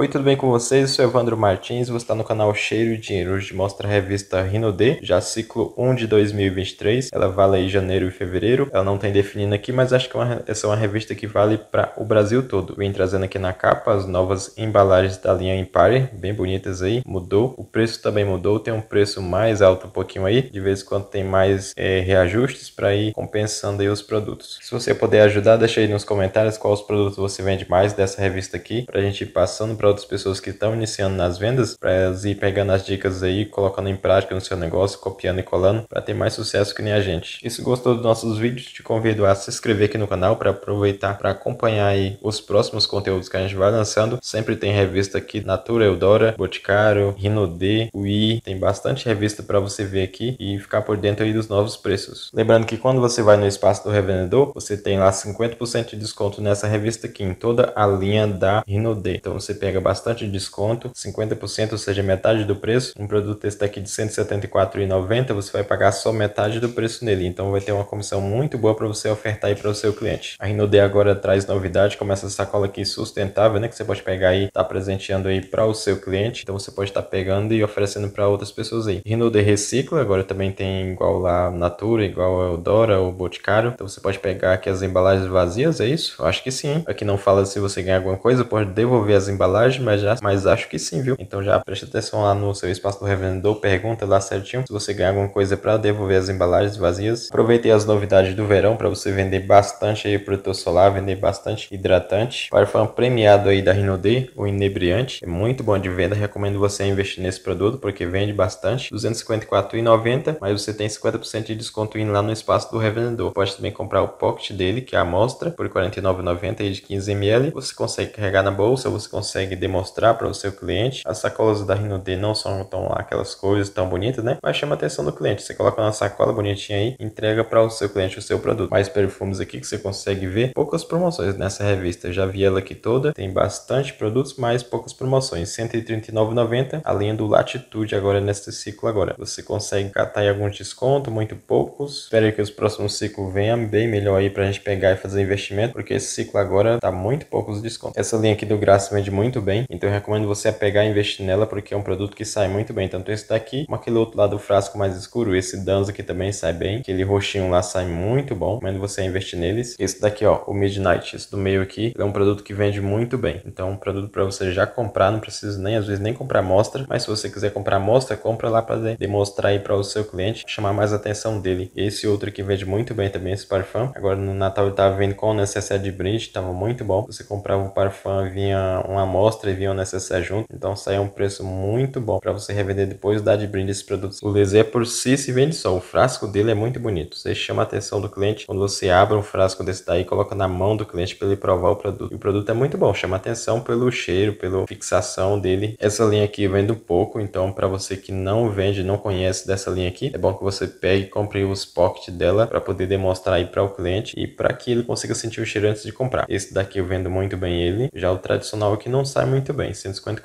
Oi, tudo bem com vocês? Eu sou Evandro Martins, você está no canal Cheiro e Dinheiro. Hoje mostra a revista Rino D, já ciclo 1 de 2023. Ela vale aí janeiro e fevereiro. Ela não tem definido aqui, mas acho que é uma, essa é uma revista que vale para o Brasil todo. Vim trazendo aqui na capa as novas embalagens da linha Empire, bem bonitas aí. Mudou, o preço também mudou, tem um preço mais alto um pouquinho aí. De vez em quando tem mais é, reajustes para ir compensando aí os produtos. Se você puder ajudar, deixa aí nos comentários quais os produtos você vende mais dessa revista aqui, para a gente ir passando para outras pessoas que estão iniciando nas vendas, para elas ir pegando as dicas aí, colocando em prática no seu negócio, copiando e colando, para ter mais sucesso que nem a gente. E se gostou dos nossos vídeos, te convido a se inscrever aqui no canal para aproveitar para acompanhar aí os próximos conteúdos que a gente vai lançando. Sempre tem revista aqui, Natura, Eudora, Boticário, Rinode, UI, tem bastante revista para você ver aqui e ficar por dentro aí dos novos preços. Lembrando que quando você vai no espaço do revendedor, você tem lá 50% de desconto nessa revista aqui, em toda a linha da Rinode. Então você pega bastante desconto, 50%, ou seja, metade do preço. Um produto desse daqui de R$174,90, 174,90, você vai pagar só metade do preço nele. Então vai ter uma comissão muito boa para você ofertar aí para o seu cliente. A Rinode agora traz novidade, como essa sacola aqui sustentável, né, que você pode pegar aí, tá presenteando aí para o seu cliente. Então você pode estar tá pegando e oferecendo para outras pessoas aí. Rinode recicla, agora também tem igual lá Natura, igual a Eudora, o Boticário. Então você pode pegar aqui as embalagens vazias, é isso? acho que sim. Aqui não fala se você ganhar alguma coisa, pode devolver as embalagens mas, já, mas acho que sim, viu? Então já preste atenção lá no seu espaço do revendedor, pergunta lá certinho se você ganha alguma coisa para devolver as embalagens vazias. Aproveitei as novidades do verão para você vender bastante aí protetor solar, vender bastante hidratante. Parfum premiado aí da Rinode, o inebriante, é muito bom de venda, recomendo você investir nesse produto porque vende bastante, 254,90, mas você tem 50% de desconto indo lá no espaço do revendedor. Pode também comprar o pocket dele, que é a amostra, por 49,90 e de 15 ml. Você consegue carregar na bolsa, você consegue demonstrar para o seu cliente. As sacolas da Rino D não são tão aquelas coisas tão bonitas, né? Mas chama a atenção do cliente. Você coloca uma sacola bonitinha aí, entrega para o seu cliente o seu produto. Mais perfumes aqui que você consegue ver, poucas promoções nessa revista. Eu já vi ela aqui toda, tem bastante produtos, mas poucas promoções. R$ 139,90, a linha do Latitude agora neste ciclo agora. Você consegue catar aí alguns descontos, muito poucos. Espero que os próximos ciclos venham bem melhor aí para a gente pegar e fazer investimento, porque esse ciclo agora tá muito poucos descontos. Essa linha aqui do Graça vende muito bem bem. Então eu recomendo você pegar e investir nela porque é um produto que sai muito bem. Tanto esse daqui, como aquele outro lado do frasco mais escuro. Esse Danzo aqui também sai bem. Aquele roxinho lá sai muito bom. Recomendo você investir neles. Esse daqui, ó, o Midnight, esse do meio aqui, é um produto que vende muito bem. Então é um produto para você já comprar, não precisa nem, às vezes, nem comprar amostra. Mas se você quiser comprar amostra, compra lá para demonstrar aí para o seu cliente, chamar mais atenção dele. Esse outro aqui vende muito bem também, esse parfum. Agora no Natal ele tava vindo com o necessário de brinde, tava muito bom. Você comprava o parfum, vinha uma amostra e três vinham necessaire junto, então saiu um preço muito bom para você revender depois, dar de brinde esses produtos. O Lesé por si se vende só, o frasco dele é muito bonito. Você chama a atenção do cliente quando você abre um frasco desse daí e coloca na mão do cliente para ele provar o produto. E o produto é muito bom, chama atenção pelo cheiro, pela fixação dele. Essa linha aqui vende um pouco, então para você que não vende, não conhece dessa linha aqui, é bom que você pegue e compre os pocket dela para poder demonstrar aí para o cliente e para que ele consiga sentir o cheiro antes de comprar. Esse daqui eu vendo muito bem ele, já o tradicional aqui não sai sai muito bem. R$154,90,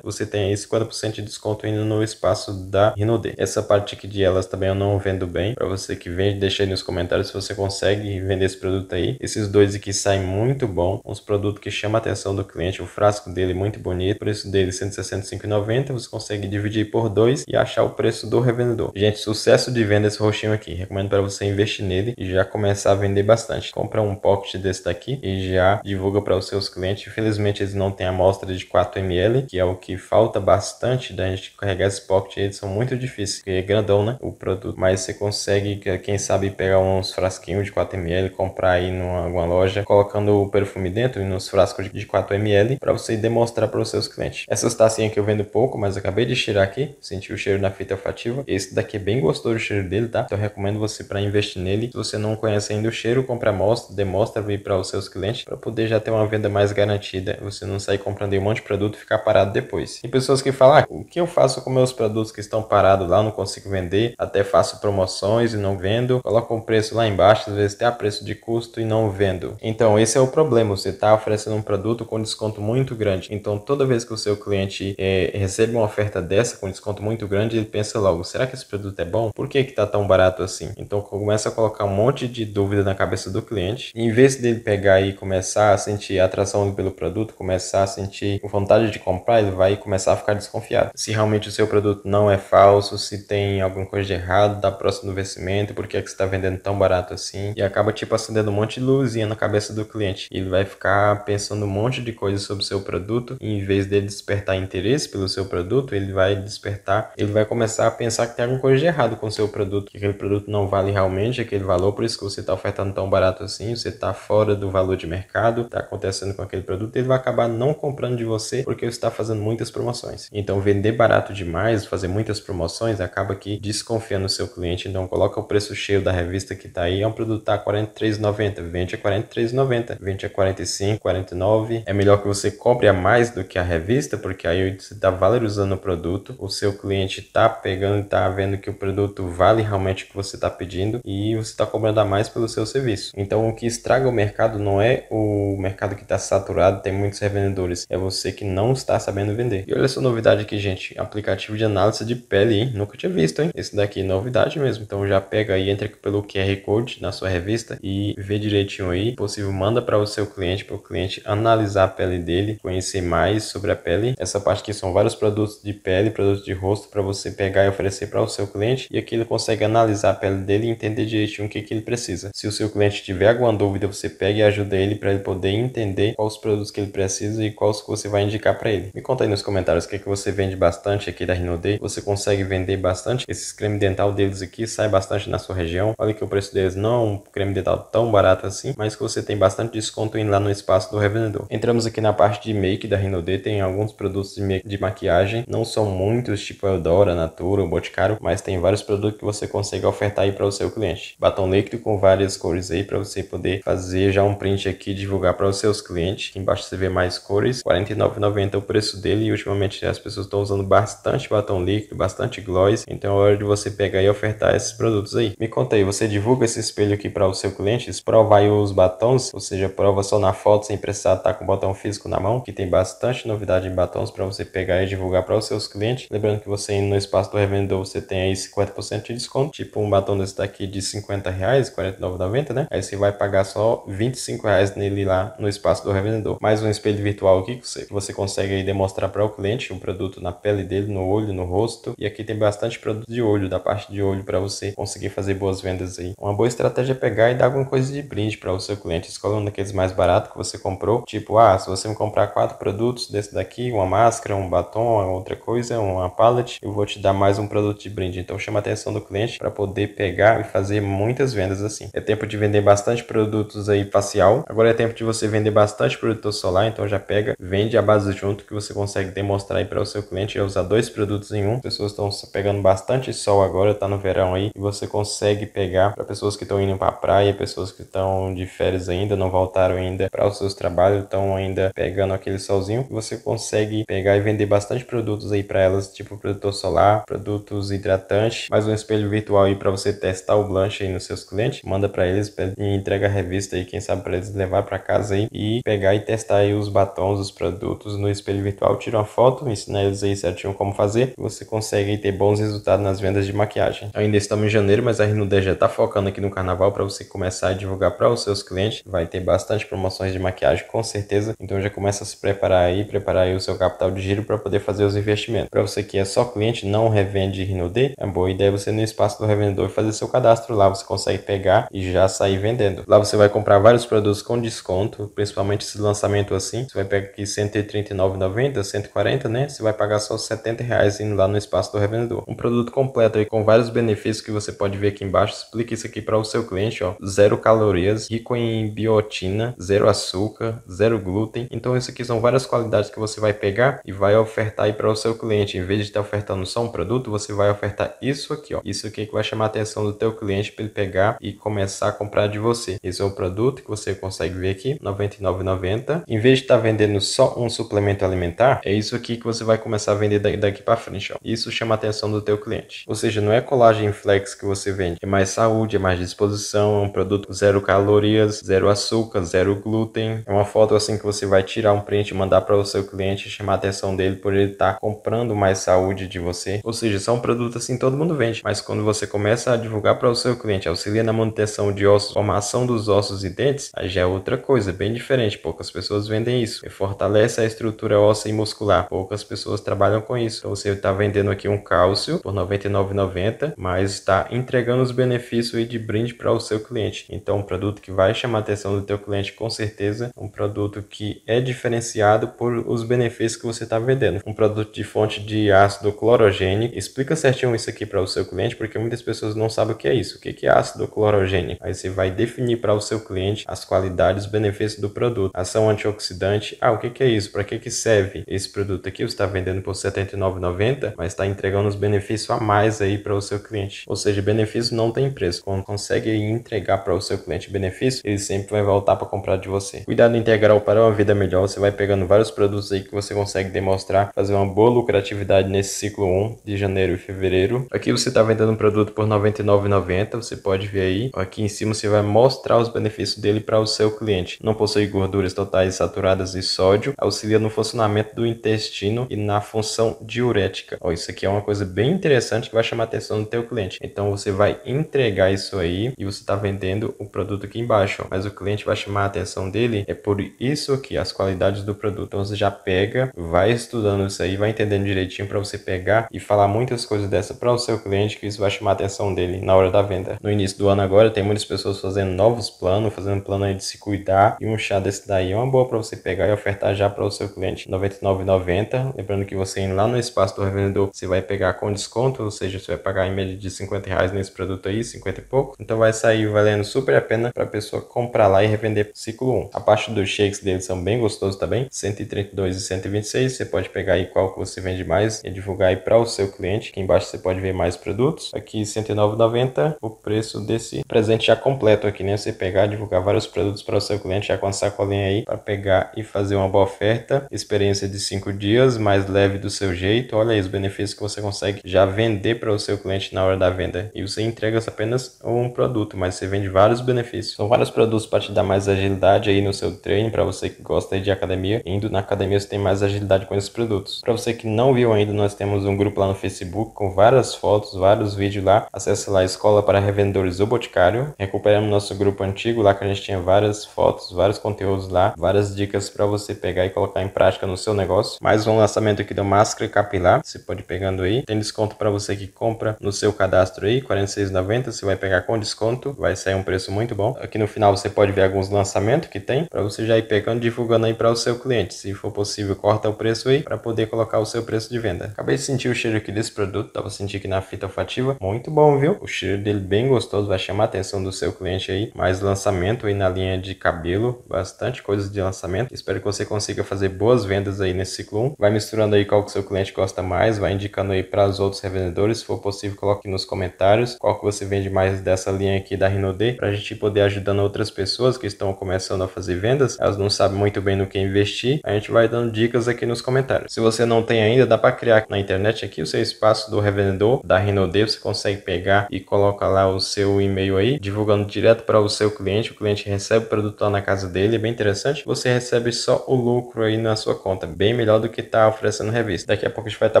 154,90. Você tem aí 50% de desconto indo no espaço da Renaudet. Essa parte aqui de elas também eu não vendo bem. Para você que vende, deixa aí nos comentários se você consegue vender esse produto aí. Esses dois aqui saem muito bom. Uns produtos que chamam a atenção do cliente. O frasco dele é muito bonito. O preço dele R$ 165,90. Você consegue dividir por dois e achar o preço do revendedor. Gente, sucesso de venda esse roxinho aqui. Recomendo para você investir nele e já começar a vender bastante. Compra um pocket desse daqui e já divulga para os seus clientes. Infelizmente eles não têm amostra de 4 ml, que é o que falta bastante da né? gente carregar esse pocket, eles são muito difíceis, porque é grandão, né, o produto, mas você consegue, quem sabe, pegar uns frasquinhos de 4 ml, comprar aí numa, loja, colocando o perfume dentro, nos frascos de, 4 ml, para você demonstrar para os seus clientes. Essas tacinhas que eu vendo pouco, mas acabei de tirar aqui, senti o cheiro na fita olfativa, esse daqui é bem gostoso o cheiro dele, tá? Então eu recomendo você para investir nele, se você não conhece ainda o cheiro, compra amostra, demonstra vir para os seus clientes, para poder já ter uma venda mais garantida, você não sai comprando um monte de produto e ficar parado depois. Tem pessoas que falam, ah, o que eu faço com meus produtos que estão parados lá, não consigo vender, até faço promoções e não vendo, coloco um preço lá embaixo, às vezes até a preço de custo e não vendo. Então, esse é o problema, você está oferecendo um produto com desconto muito grande. Então, toda vez que o seu cliente é, recebe uma oferta dessa com desconto muito grande, ele pensa logo, será que esse produto é bom? Por que que tá tão barato assim? Então, começa a colocar um monte de dúvida na cabeça do cliente. E em vez dele pegar e começar a sentir atração pelo produto, começar a sentir vontade de comprar, ele vai começar a ficar desconfiado. Se realmente o seu produto não é falso, se tem alguma coisa de errado, da próximo do vencimento, por que, é que você está vendendo tão barato assim? E acaba tipo acendendo um monte de luzinha na cabeça do cliente. Ele vai ficar pensando um monte de coisa sobre o seu produto, e em vez dele despertar interesse pelo seu produto, ele vai despertar, ele vai começar a pensar que tem alguma coisa de errado com o seu produto, que aquele produto não vale realmente aquele valor, por isso que você está ofertando tão barato assim, você está fora do valor de mercado, está acontecendo com aquele produto, ele vai acabar não comprando de você porque você está fazendo muitas promoções. Então, vender barato demais, fazer muitas promoções, acaba que desconfiando o seu cliente. Então, coloca o preço cheio da revista que está aí. É um produto tá 43,90, Vende a 43,90, Vende a 45, 49. É melhor que você cobre a mais do que a revista, porque aí você está valorizando o produto. O seu cliente está pegando, e está vendo que o produto vale realmente o que você está pedindo e você está cobrando a mais pelo seu serviço. Então, o que estraga o mercado não é o mercado que está saturado, tem muitos revendedores é você que não está sabendo vender. E olha essa novidade aqui, gente. Aplicativo de análise de pele, hein? Nunca tinha visto, hein? Esse daqui é novidade mesmo. Então já pega aí, entra aqui pelo QR Code na sua revista e vê direitinho aí. Possível, manda para o seu cliente, para o cliente analisar a pele dele, conhecer mais sobre a pele. Essa parte aqui são vários produtos de pele, produtos de rosto para você pegar e oferecer para o seu cliente. E aqui ele consegue analisar a pele dele e entender direitinho o que, que ele precisa. Se o seu cliente tiver alguma dúvida, você pega e ajuda ele para ele poder entender quais os produtos que ele precisa e qual que você vai indicar para ele. Me conta aí nos comentários o que, é que você vende bastante aqui da Rinode. Você consegue vender bastante esses creme dental deles aqui, sai bastante na sua região. Olha que o preço deles não é um creme dental tão barato assim, mas que você tem bastante desconto indo lá no espaço do revendedor. Entramos aqui na parte de make da Rinode, tem alguns produtos de, de maquiagem, não são muitos, tipo Eudora, Natura, Boticário, mas tem vários produtos que você consegue ofertar aí para o seu cliente. Batom líquido com várias cores aí para você poder fazer já um print aqui divulgar para os seus clientes. Aqui embaixo você vê mais cores sabores, R$ 49,90 o preço dele e ultimamente as pessoas estão usando bastante batom líquido, bastante gloss, então é hora de você pegar e ofertar esses produtos aí. Me conta aí, você divulga esse espelho aqui para o seu cliente, prova aí os batons, ou seja, prova só na foto sem precisar estar com o botão físico na mão, que tem bastante novidade em batons para você pegar e divulgar para os seus clientes. Lembrando que você indo no espaço do revendedor, você tem aí 50% de desconto, tipo um batom desse daqui de 50 reais, 49,90, né? Aí você vai pagar só 25 reais nele lá no espaço do revendedor. Mais um espelho virtual visual aqui que você, consegue aí demonstrar para o cliente um produto na pele dele, no olho, no rosto. E aqui tem bastante produto de olho, da parte de olho, para você conseguir fazer boas vendas aí. Uma boa estratégia é pegar e dar alguma coisa de brinde para o seu cliente. Escolha um daqueles mais baratos que você comprou. Tipo, ah, se você me comprar quatro produtos desse daqui, uma máscara, um batom, outra coisa, uma palette, eu vou te dar mais um produto de brinde. Então chama a atenção do cliente para poder pegar e fazer muitas vendas assim. É tempo de vender bastante produtos aí facial. Agora é tempo de você vender bastante produtor solar, então já pega entrega, vende a base junto que você consegue demonstrar aí para o seu cliente é usar dois produtos em um. As pessoas estão pegando bastante sol agora, tá no verão aí, e você consegue pegar para pessoas que estão indo para a praia, pessoas que estão de férias ainda, não voltaram ainda para os seus trabalhos, estão ainda pegando aquele solzinho. Você consegue pegar e vender bastante produtos aí para elas, tipo protetor solar, produtos hidratantes, mais um espelho virtual aí para você testar o blanche aí nos seus clientes. Manda para eles e entrega a revista aí, quem sabe para eles levar para casa aí e pegar e testar aí os batons mãos os produtos no espelho virtual, tira uma foto, ensina eles aí certinho como fazer, você consegue ter bons resultados nas vendas de maquiagem. Ainda estamos em janeiro, mas a Rinudé já está focando aqui no carnaval para você começar a divulgar para os seus clientes. Vai ter bastante promoções de maquiagem, com certeza. Então já começa a se preparar aí, preparar aí o seu capital de giro para poder fazer os investimentos. Para você que é só cliente, não revende Rinode, é boa ideia você no espaço do revendedor fazer seu cadastro lá, você consegue pegar e já sair vendendo. Lá você vai comprar vários produtos com desconto, principalmente esse lançamento assim, você vai pegar pega aqui 139,90, 140, né? Você vai pagar só 70 reais indo lá no espaço do revendedor. Um produto completo aí com vários benefícios que você pode ver aqui embaixo. Explica isso aqui para o seu cliente, ó. Zero calorias, rico em biotina, zero açúcar, zero glúten. Então isso aqui são várias qualidades que você vai pegar e vai ofertar aí para o seu cliente. Em vez de estar tá ofertando só um produto, você vai ofertar isso aqui, ó. Isso aqui é que vai chamar a atenção do teu cliente para ele pegar e começar a comprar de você. Esse é o produto que você consegue ver aqui, 99,90. Em vez de estar tá vendendo só um suplemento alimentar, é isso aqui que você vai começar a vender daqui para frente. Ó. Isso chama a atenção do teu cliente. Ou seja, não é colagem flex que você vende, é mais saúde, é mais disposição, é um produto zero calorias, zero açúcar, zero glúten. É uma foto assim que você vai tirar um print, mandar para o seu cliente, chamar a atenção dele por ele estar tá comprando mais saúde de você. Ou seja, são é produtos assim todo mundo vende, mas quando você começa a divulgar para o seu cliente, auxilia na manutenção de ossos, formação dos ossos e dentes, aí já é outra coisa, bem diferente. Poucas pessoas vendem isso. Eu é fortalece a estrutura óssea e muscular. Poucas pessoas trabalham com isso. Então, você está vendendo aqui um cálcio por R$ 99,90, mas está entregando os benefícios de brinde para o seu cliente. Então, um produto que vai chamar a atenção do teu cliente com certeza, um produto que é diferenciado por os benefícios que você está vendendo. Um produto de fonte de ácido clorogênico. Explica certinho isso aqui para o seu cliente, porque muitas pessoas não sabem o que é isso. O que é ácido clorogênico? Aí você vai definir para o seu cliente as qualidades, os benefícios do produto, ação antioxidante, a ah, o que, que é isso? Para que, que serve esse produto aqui? Você está vendendo por R$ 79,90, mas está entregando os benefícios a mais aí para o seu cliente. Ou seja, benefício não tem preço. Quando consegue entregar para o seu cliente benefício, ele sempre vai voltar para comprar de você. Cuidado integral para uma vida melhor, você vai pegando vários produtos aí que você consegue demonstrar, fazer uma boa lucratividade nesse ciclo 1 de janeiro e fevereiro. Aqui você está vendendo um produto por R$ 99,90, você pode ver aí. Aqui em cima você vai mostrar os benefícios dele para o seu cliente. Não possui gorduras totais saturadas e sódio auxilia no funcionamento do intestino e na função diurética. Ó, isso aqui é uma coisa bem interessante que vai chamar a atenção do teu cliente. Então você vai entregar isso aí e você está vendendo o produto aqui embaixo. Ó. Mas o cliente vai chamar a atenção dele é por isso aqui, as qualidades do produto. Então você já pega, vai estudando isso aí, vai entendendo direitinho para você pegar e falar muitas coisas dessa para o seu cliente que isso vai chamar a atenção dele na hora da venda. No início do ano agora tem muitas pessoas fazendo novos planos, fazendo plano de se cuidar e um chá desse daí é uma boa para você pegar e ofertar já para o seu cliente R$ 99,90. Lembrando que você indo lá no espaço do revendedor, você vai pegar com desconto, ou seja, você vai pagar em média de R$ 50 reais nesse produto aí, 50 e pouco. Então vai sair valendo super a pena para a pessoa comprar lá e revender ciclo 1. A parte dos shakes deles são bem gostosos também, 132 e 126. Você pode pegar aí qual que você vende mais e divulgar aí para o seu cliente. Aqui embaixo você pode ver mais produtos. Aqui R$ 109,90 o preço desse presente já completo aqui, né? Você pegar, divulgar vários produtos para o seu cliente já com a sacolinha aí para pegar e fazer fazer uma boa oferta, experiência de cinco dias, mais leve do seu jeito. Olha aí os benefícios que você consegue já vender para o seu cliente na hora da venda. E você entrega apenas um produto, mas você vende vários benefícios. São vários produtos para te dar mais agilidade aí no seu treino, para você que gosta de academia. Indo na academia você tem mais agilidade com esses produtos. Para você que não viu ainda, nós temos um grupo lá no Facebook com várias fotos, vários vídeos lá. Acesse lá Escola para Revendedores do Boticário. Recuperamos nosso grupo antigo lá que a gente tinha várias fotos, vários conteúdos lá, várias dicas para você você pegar e colocar em prática no seu negócio. Mais um lançamento aqui da máscara capilar, você pode ir pegando aí. Tem desconto para você que compra no seu cadastro aí, R$ 46,90. Você vai pegar com desconto, vai sair um preço muito bom. Aqui no final você pode ver alguns lançamentos que tem para você já ir pegando, divulgando aí para o seu cliente. Se for possível, corta o preço aí para poder colocar o seu preço de venda. Acabei de sentir o cheiro aqui desse produto, tava sentindo aqui na fita olfativa, muito bom, viu? O cheiro dele bem gostoso, vai chamar a atenção do seu cliente aí. Mais lançamento aí na linha de cabelo, bastante coisas de lançamento. Espero que você consiga fazer boas vendas aí nesse ciclo 1. Vai misturando aí qual que o seu cliente gosta mais, vai indicando aí para os outros revendedores. Se for possível, coloque nos comentários qual que você vende mais dessa linha aqui da Rinode, para a gente poder ajudando outras pessoas que estão começando a fazer vendas. Elas não sabem muito bem no que investir. A gente vai dando dicas aqui nos comentários. Se você não tem ainda, dá para criar na internet aqui o seu espaço do revendedor da Rinode. Você consegue pegar e coloca lá o seu e-mail aí, divulgando direto para o seu cliente. O cliente recebe o produto lá na casa dele. É bem interessante. Você recebe só o lucro aí na sua conta, bem melhor do que tá oferecendo revista. Daqui a pouco a gente vai estar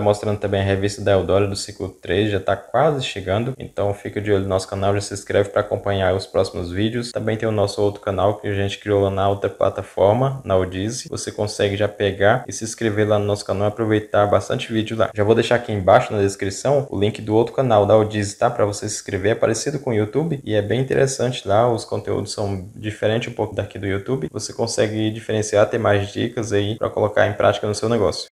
tá mostrando também a revista da Eldora do ciclo 3, já tá quase chegando, então fica de olho no nosso canal, já se inscreve para acompanhar os próximos vídeos. Também tem o nosso outro canal que a gente criou lá na outra plataforma, na Odise, você consegue já pegar e se inscrever lá no nosso canal e aproveitar bastante vídeo lá. Já vou deixar aqui embaixo na descrição o link do outro canal da Odise, tá? Para você se inscrever, é parecido com o YouTube e é bem interessante lá, os conteúdos são diferentes um pouco daqui do YouTube, você consegue diferenciar a mais mais dicas aí para colocar em prática no seu negócio.